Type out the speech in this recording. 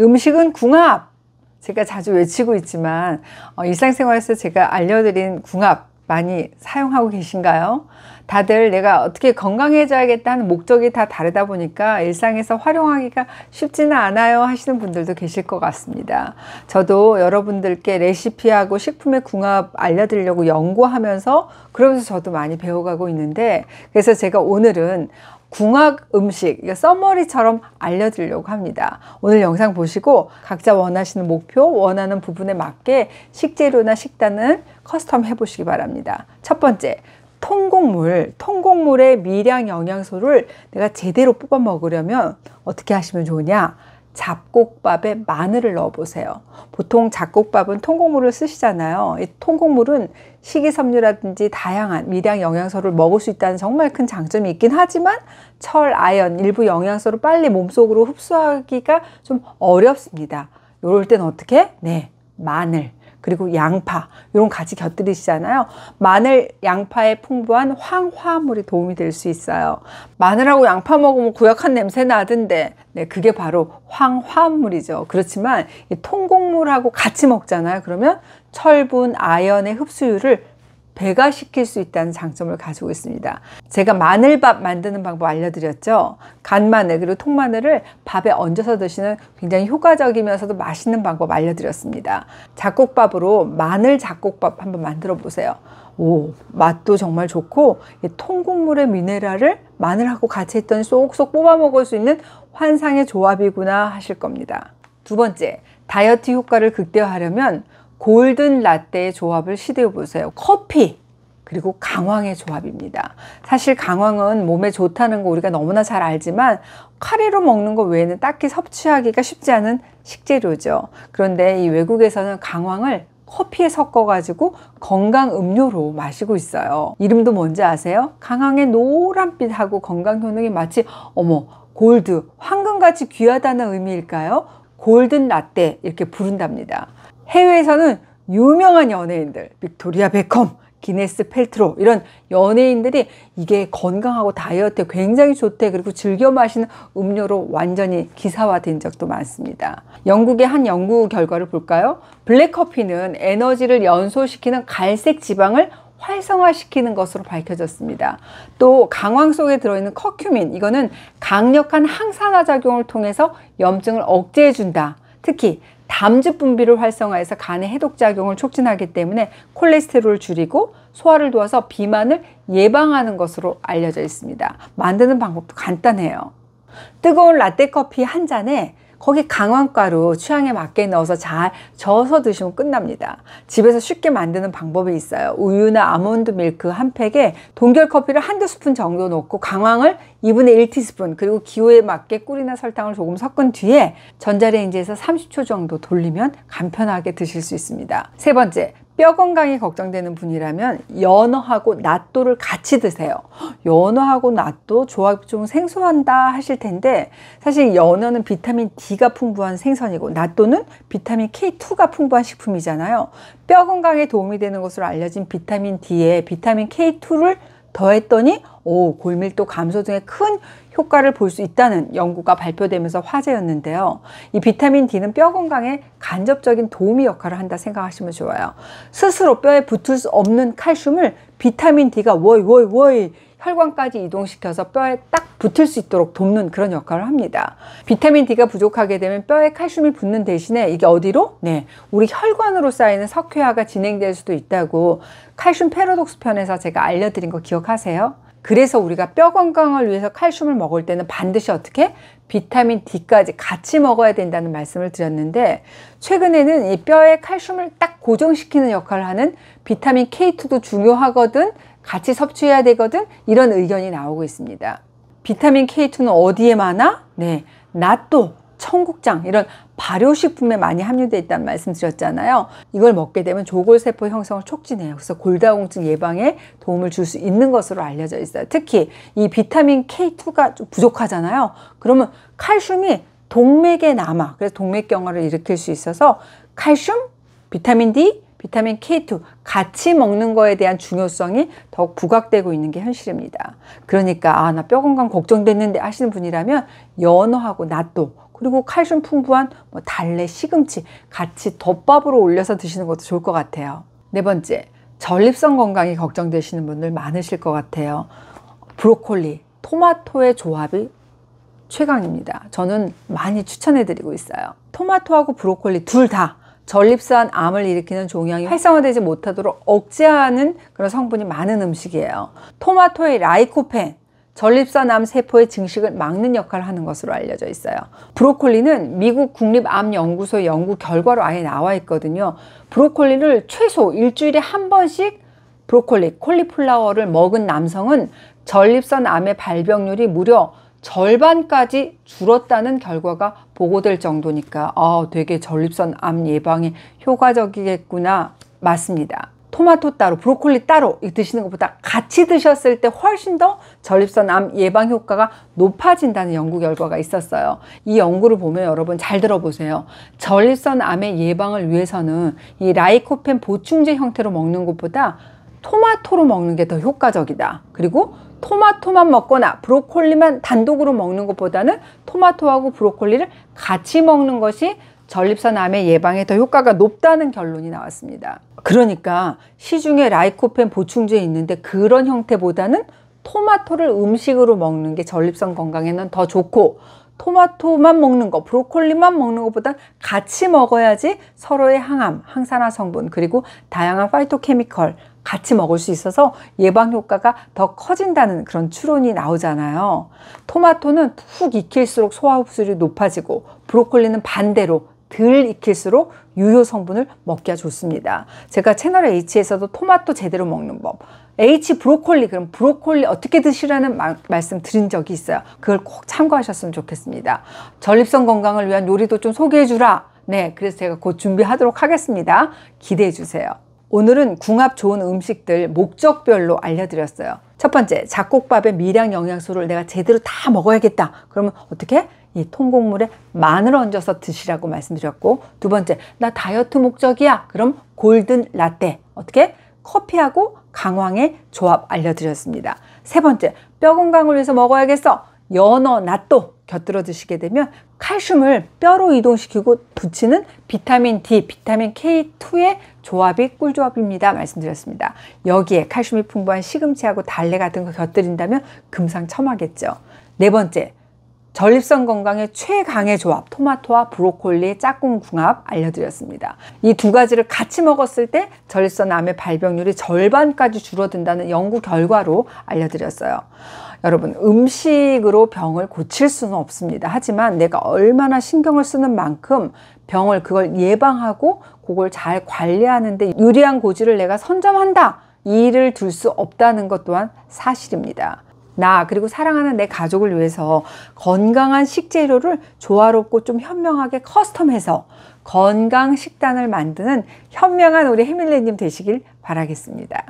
음식은 궁합. 제가 자주 외치고 있지만 어, 일상생활에서 제가 알려드린 궁합 많이 사용하고 계신가요? 다들 내가 어떻게 건강해져야겠다는 목적이 다 다르다 보니까 일상에서 활용하기가 쉽지는 않아요 하시는 분들도 계실 것 같습니다. 저도 여러분들께 레시피하고 식품의 궁합 알려드리려고 연구하면서 그러면서 저도 많이 배워가고 있는데 그래서 제가 오늘은 궁합 음식 써머리처럼 알려드리려고 합니다. 오늘 영상 보시고 각자 원하시는 목표, 원하는 부분에 맞게 식재료나 식단은 커스텀 해보시기 바랍니다. 첫 번째, 통곡물, 통곡물의 미량 영양소를 내가 제대로 뽑아 먹으려면 어떻게 하시면 좋으냐? 잡곡밥에 마늘을 넣어 보세요. 보통 잡곡밥은 통곡물을 쓰시잖아요. 이 통곡물은 식이섬유라든지 다양한 미량 영양소를 먹을 수 있다는 정말 큰 장점이 있긴 하지만 철, 아연, 일부 영양소를 빨리 몸속으로 흡수하기가 좀 어렵습니다. 요럴 땐 어떻게? 네, 마늘. 그리고 양파 이런 같이 곁들이시잖아요. 마늘, 양파에 풍부한 황화물이 도움이 될 수 있어요. 마늘하고 양파 먹으면 구약한 냄새 나던데 네, 그게 바로 황화물이죠. 그렇지만 이 통곡물하고 같이 먹잖아요. 그러면 철분, 아연의 흡수율을 배가시킬 수 있다는 장점을 가지고 있습니다. 제가 마늘밥 만드는 방법 알려드렸죠. 간마늘 그리고 통마늘을 밥에 얹어서 드시는 굉장히 효과적이면서도 맛있는 방법 알려드렸습니다. 잡곡밥으로 마늘 잡곡밥 한번 만들어 보세요. 오 맛도 정말 좋고 통곡물의 미네랄을 마늘하고 같이 했더니 쏙쏙 뽑아 먹을 수 있는 환상의 조합이구나 하실 겁니다. 두 번째 다이어트 효과를 극대화하려면 골든 라떼의 조합을 시도해 보세요. 커피 그리고 강황의 조합입니다. 사실 강황은 몸에 좋다는 거 우리가 너무나 잘 알지만 카레로 먹는 거 외에는 딱히 섭취하기가 쉽지 않은 식재료죠. 그런데 이 외국에서는 강황을 커피에 섞어가지고 건강 음료로 마시고 있어요. 이름도 뭔지 아세요? 강황의 노란빛하고 건강 효능이 마치 어머 골드, 황금같이 귀하다는 의미일까요? 골든 라떼 이렇게 부른답니다. 해외에서는 유명한 연예인들, 빅토리아 베컴, 기네스 펠트로 이런 연예인들이 이게 건강하고 다이어트에 굉장히 좋대 그리고 즐겨 마시는 음료로 완전히 기사화된 적도 많습니다. 영국의 한 연구 결과를 볼까요? 블랙커피는 에너지를 연소시키는 갈색 지방을 활성화시키는 것으로 밝혀졌습니다. 또 강황 속에 들어있는 커큐민 이거는 강력한 항산화 작용을 통해서 염증을 억제해준다. 특히 담즙 분비를 활성화해서 간의 해독 작용을 촉진하기 때문에 콜레스테롤을 줄이고 소화를 도와서 비만을 예방하는 것으로 알려져 있습니다. 만드는 방법도 간단해요. 뜨거운 라떼 커피 한 잔에 거기 강황가루 취향에 맞게 넣어서 잘 저어서 드시면 끝납니다. 집에서 쉽게 만드는 방법이 있어요. 우유나 아몬드 밀크 한 팩에 동결 커피를 한두 스푼 정도 넣고 강황을 2분의 1티스푼 그리고 기호에 맞게 꿀이나 설탕을 조금 섞은 뒤에 전자레인지에서 30초 정도 돌리면 간편하게 드실 수 있습니다. 세 번째, 뼈 건강이 걱정되는 분이라면 연어하고 낫또를 같이 드세요. 연어하고 낫또 조합 중 생소한다 하실 텐데 사실 연어는 비타민 D가 풍부한 생선이고 낫또는 비타민 K2가 풍부한 식품이잖아요. 뼈 건강에 도움이 되는 것으로 알려진 비타민 D에 비타민 K2를 더했더니 오, 골밀도 감소 등의 큰 효과를 볼 수 있다는 연구가 발표되면서 화제였는데요. 이 비타민 D는 뼈 건강에 간접적인 도움이 역할을 한다 생각하시면 좋아요. 스스로 뼈에 붙을 수 없는 칼슘을 비타민 D가 워이 워이 워이 혈관까지 이동시켜서 뼈에 딱 붙을 수 있도록 돕는 그런 역할을 합니다. 비타민 D가 부족하게 되면 뼈에 칼슘이 붙는 대신에 이게 어디로? 네, 우리 혈관으로 쌓이는 석회화가 진행될 수도 있다고 칼슘 패러독스 편에서 제가 알려드린 거 기억하세요? 그래서 우리가 뼈 건강을 위해서 칼슘을 먹을 때는 반드시 어떻게 비타민 D까지 같이 먹어야 된다는 말씀을 드렸는데 최근에는 이 뼈에 칼슘을 딱 고정시키는 역할을 하는 비타민 K2도 중요하거든 같이 섭취해야 되거든 이런 의견이 나오고 있습니다. 비타민 K2는 어디에 많아? 네, 낫또 청국장 이런 발효식품에 많이 함유되어 있다는 말씀드렸잖아요. 이걸 먹게 되면 조골세포 형성을 촉진해요. 그래서 골다공증 예방에 도움을 줄 수 있는 것으로 알려져 있어요. 특히 이 비타민 K2가 좀 부족하잖아요. 그러면 칼슘이 동맥에 남아 그래서 동맥경화를 일으킬 수 있어서 칼슘, 비타민 D, 비타민 K2 같이 먹는 거에 대한 중요성이 더욱 부각되고 있는 게 현실입니다. 그러니까 아 나 뼈 건강 걱정됐는데 하시는 분이라면 연어하고 낫또 그리고 칼슘 풍부한 뭐 달래, 시금치 같이 덮밥으로 올려서 드시는 것도 좋을 것 같아요. 네 번째, 전립선 건강이 걱정되시는 분들 많으실 것 같아요. 브로콜리, 토마토의 조합이 최강입니다. 저는 많이 추천해드리고 있어요. 토마토하고 브로콜리 둘 다 전립선 암을 일으키는 종양이 활성화되지 못하도록 억제하는 그런 성분이 많은 음식이에요. 토마토의 라이코펜, 전립선암 세포의 증식을 막는 역할을 하는 것으로 알려져 있어요. 브로콜리는 미국 국립암연구소 연구 결과로 아예 나와 있거든요. 브로콜리를 최소 일주일에 한 번씩 브로콜리, 콜리플라워를 먹은 남성은 전립선암의 발병률이 무려 절반까지 줄었다는 결과가 보고될 정도니까 아, 되게 전립선암 예방에 효과적이겠구나. 맞습니다. 토마토 따로, 브로콜리 따로 드시는 것보다 같이 드셨을 때 훨씬 더 전립선 암 예방 효과가 높아진다는 연구 결과가 있었어요. 이 연구를 보면 여러분 잘 들어보세요. 전립선 암의 예방을 위해서는 이 라이코펜 보충제 형태로 먹는 것보다 토마토로 먹는 게 더 효과적이다. 그리고 토마토만 먹거나 브로콜리만 단독으로 먹는 것보다는 토마토하고 브로콜리를 같이 먹는 것이 전립선암의 예방에 더 효과가 높다는 결론이 나왔습니다. 그러니까 시중에 라이코펜 보충제 있는데 그런 형태보다는 토마토를 음식으로 먹는 게 전립선 건강에는 더 좋고 토마토만 먹는 거, 브로콜리만 먹는 것보다 같이 먹어야지 서로의 항암, 항산화 성분, 그리고 다양한 파이토케미컬 같이 먹을 수 있어서 예방 효과가 더 커진다는 그런 추론이 나오잖아요. 토마토는 푹 익힐수록 소화 흡수율이 높아지고 브로콜리는 반대로 덜 익힐수록 유효 성분을 먹기가 좋습니다. 제가 채널 H에서도 토마토 제대로 먹는 법, H 브로콜리 그럼 브로콜리 어떻게 드시라는 마, 말씀 드린 적이 있어요. 그걸 꼭 참고하셨으면 좋겠습니다. 전립선 건강을 위한 요리도 좀 소개해 주라. 네, 그래서 제가 곧 준비하도록 하겠습니다. 기대해 주세요. 오늘은 궁합 좋은 음식들 목적별로 알려드렸어요. 첫 번째, 잡곡밥의 미량 영양소를 내가 제대로 다 먹어야겠다. 그러면 어떻게? 이 통곡물에 마늘 얹어서 드시라고 말씀드렸고 두 번째, 나 다이어트 목적이야. 그럼 골든 라떼. 어떻게? 커피하고 강황의 조합 알려드렸습니다. 세 번째, 뼈 건강을 위해서 먹어야겠어. 연어, 낫또 곁들여 드시게 되면 칼슘을 뼈로 이동시키고 붙이는 비타민 D, 비타민 K2의 조합이 꿀조합입니다. 말씀드렸습니다. 여기에 칼슘이 풍부한 시금치하고 달래 같은 거 곁들인다면 금상첨화겠죠. 네 번째, 전립선 건강의 최강의 조합 토마토와 브로콜리 짝꿍 궁합 알려드렸습니다. 이 두 가지를 같이 먹었을 때 전립선 암의 발병률이 절반까지 줄어든다는 연구 결과로 알려드렸어요. 여러분 음식으로 병을 고칠 수는 없습니다. 하지만 내가 얼마나 신경을 쓰는 만큼 병을 그걸 예방하고 그걸 잘 관리하는데 유리한 고지를 내가 선점한다. 이를 둘 수 없다는 것 또한 사실입니다. 나 그리고 사랑하는 내 가족을 위해서 건강한 식재료를 조화롭고 좀 현명하게 커스텀해서 건강 식단을 만드는 현명한 우리 해밀레님 되시길 바라겠습니다.